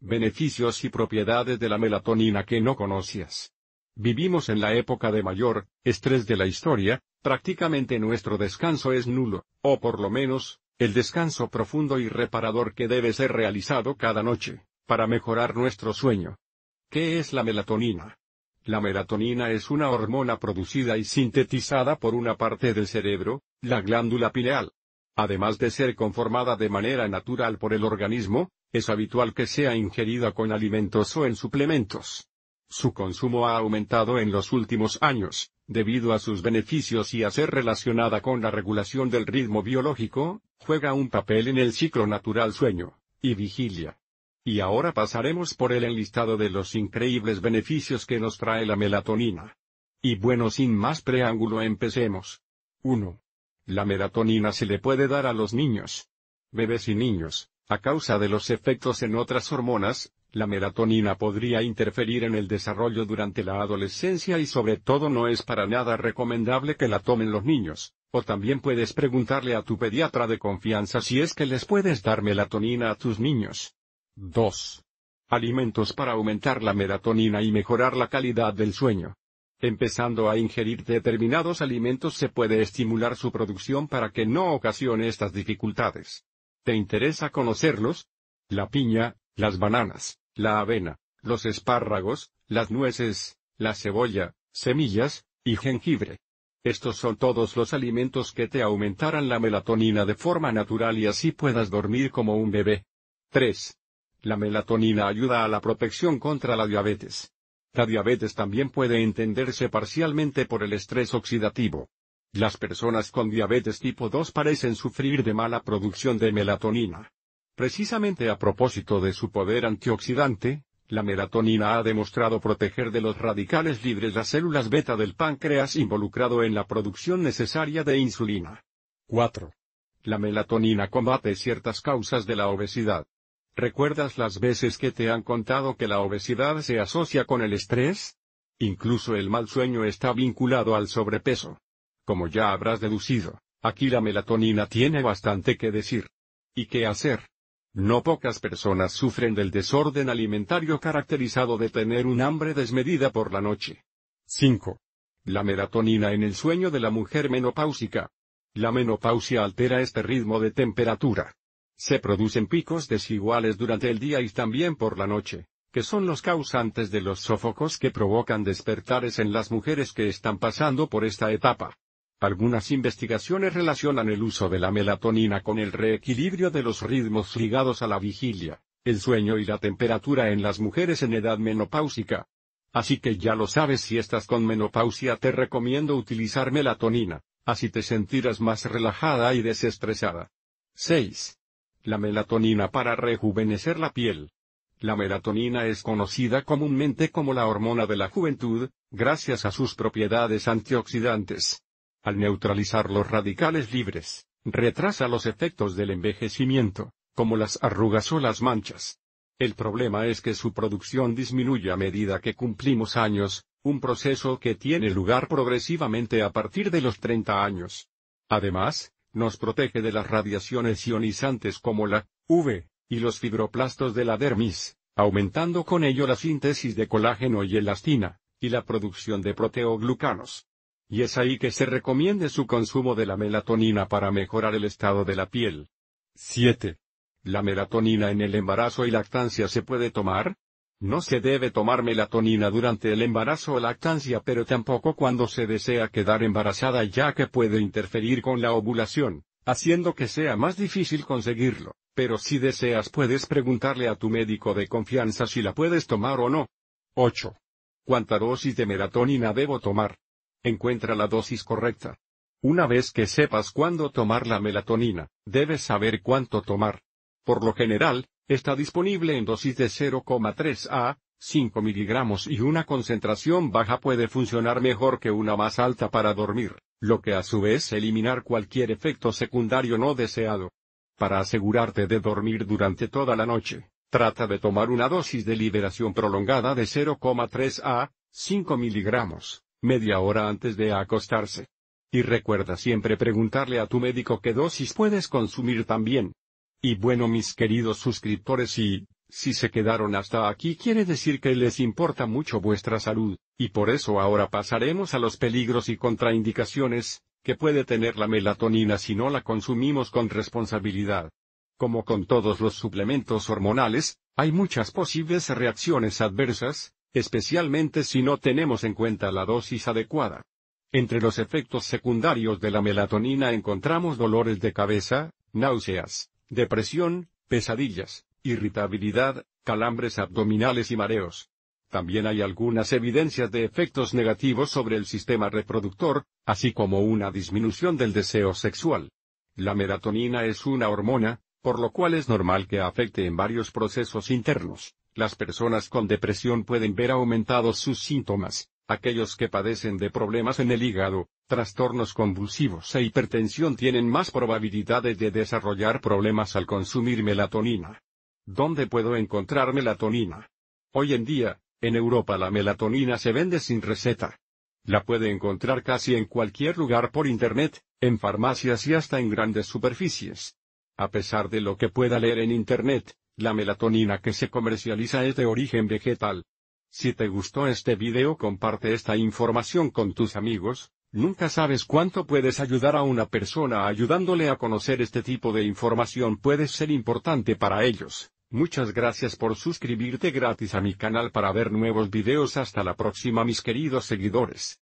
beneficios y propiedades de la melatonina que no conocías. Vivimos en la época de mayor estrés de la historia, prácticamente nuestro descanso es nulo, o por lo menos, el descanso profundo y reparador que debe ser realizado cada noche, para mejorar nuestro sueño. ¿Qué es la melatonina? La melatonina es una hormona producida y sintetizada por una parte del cerebro, la glándula pineal. Además de ser conformada de manera natural por el organismo, es habitual que sea ingerida con alimentos o en suplementos. Su consumo ha aumentado en los últimos años, debido a sus beneficios y a ser relacionada con la regulación del ritmo biológico, juega un papel en el ciclo natural sueño y vigilia. Y ahora pasaremos por el enlistado de los increíbles beneficios que nos trae la melatonina. Y bueno, sin más preámbulo empecemos. 1. La melatonina se le puede dar a los niños. Bebés y niños, a causa de los efectos en otras hormonas, la melatonina podría interferir en el desarrollo durante la adolescencia y sobre todo no es para nada recomendable que la tomen los niños. O también puedes preguntarle a tu pediatra de confianza si es que les puedes dar melatonina a tus niños. 2. Alimentos para aumentar la melatonina y mejorar la calidad del sueño. Empezando a ingerir determinados alimentos se puede estimular su producción para que no ocasione estas dificultades. ¿Te interesa conocerlos? La piña, las bananas, la avena, los espárragos, las nueces, la cebolla, semillas, y jengibre. Estos son todos los alimentos que te aumentarán la melatonina de forma natural y así puedas dormir como un bebé. 3. La melatonina ayuda a la protección contra la diabetes. La diabetes también puede entenderse parcialmente por el estrés oxidativo. Las personas con diabetes tipo 2 parecen sufrir de mala producción de melatonina. Precisamente a propósito de su poder antioxidante, la melatonina ha demostrado proteger de los radicales libres las células beta del páncreas involucrado en la producción necesaria de insulina. 4. La melatonina combate ciertas causas de la obesidad. ¿Recuerdas las veces que te han contado que la obesidad se asocia con el estrés? Incluso el mal sueño está vinculado al sobrepeso. Como ya habrás deducido, aquí la melatonina tiene bastante que decir. ¿Y qué hacer? No pocas personas sufren del desorden alimentario caracterizado de tener un hambre desmedida por la noche. 5. La melatonina en el sueño de la mujer menopáusica. La menopausia altera este ritmo de temperatura. Se producen picos desiguales durante el día y también por la noche, que son los causantes de los sofocos que provocan despertares en las mujeres que están pasando por esta etapa. Algunas investigaciones relacionan el uso de la melatonina con el reequilibrio de los ritmos ligados a la vigilia, el sueño y la temperatura en las mujeres en edad menopáusica. Así que ya lo sabes si estás con menopausia te recomiendo utilizar melatonina, así te sentirás más relajada y desestresada. 6. La melatonina para rejuvenecer la piel. La melatonina es conocida comúnmente como la hormona de la juventud, gracias a sus propiedades antioxidantes al neutralizar los radicales libres, retrasa los efectos del envejecimiento, como las arrugas o las manchas. El problema es que su producción disminuye a medida que cumplimos años, un proceso que tiene lugar progresivamente a partir de los 30 años. Además, nos protege de las radiaciones ionizantes como la UV y los fibroplastos de la dermis, aumentando con ello la síntesis de colágeno y elastina, y la producción de proteoglucanos y es ahí que se recomiende su consumo de la melatonina para mejorar el estado de la piel. 7. ¿La melatonina en el embarazo y lactancia se puede tomar? No se debe tomar melatonina durante el embarazo o lactancia pero tampoco cuando se desea quedar embarazada ya que puede interferir con la ovulación, haciendo que sea más difícil conseguirlo, pero si deseas puedes preguntarle a tu médico de confianza si la puedes tomar o no. 8. ¿Cuánta dosis de melatonina debo tomar? encuentra la dosis correcta. Una vez que sepas cuándo tomar la melatonina, debes saber cuánto tomar. Por lo general, está disponible en dosis de 0,3 a 5 miligramos y una concentración baja puede funcionar mejor que una más alta para dormir, lo que a su vez eliminar cualquier efecto secundario no deseado. Para asegurarte de dormir durante toda la noche, trata de tomar una dosis de liberación prolongada de 0,3 a 5 miligramos media hora antes de acostarse. Y recuerda siempre preguntarle a tu médico qué dosis puedes consumir también. Y bueno mis queridos suscriptores y, si se quedaron hasta aquí quiere decir que les importa mucho vuestra salud, y por eso ahora pasaremos a los peligros y contraindicaciones, que puede tener la melatonina si no la consumimos con responsabilidad. Como con todos los suplementos hormonales, hay muchas posibles reacciones adversas, especialmente si no tenemos en cuenta la dosis adecuada. Entre los efectos secundarios de la melatonina encontramos dolores de cabeza, náuseas, depresión, pesadillas, irritabilidad, calambres abdominales y mareos. También hay algunas evidencias de efectos negativos sobre el sistema reproductor, así como una disminución del deseo sexual. La melatonina es una hormona, por lo cual es normal que afecte en varios procesos internos. Las personas con depresión pueden ver aumentados sus síntomas, aquellos que padecen de problemas en el hígado, trastornos convulsivos e hipertensión tienen más probabilidades de desarrollar problemas al consumir melatonina. ¿Dónde puedo encontrar melatonina? Hoy en día, en Europa la melatonina se vende sin receta. La puede encontrar casi en cualquier lugar por Internet, en farmacias y hasta en grandes superficies. A pesar de lo que pueda leer en Internet, la melatonina que se comercializa es de origen vegetal. Si te gustó este video comparte esta información con tus amigos, nunca sabes cuánto puedes ayudar a una persona ayudándole a conocer este tipo de información puede ser importante para ellos. Muchas gracias por suscribirte gratis a mi canal para ver nuevos videos hasta la próxima mis queridos seguidores.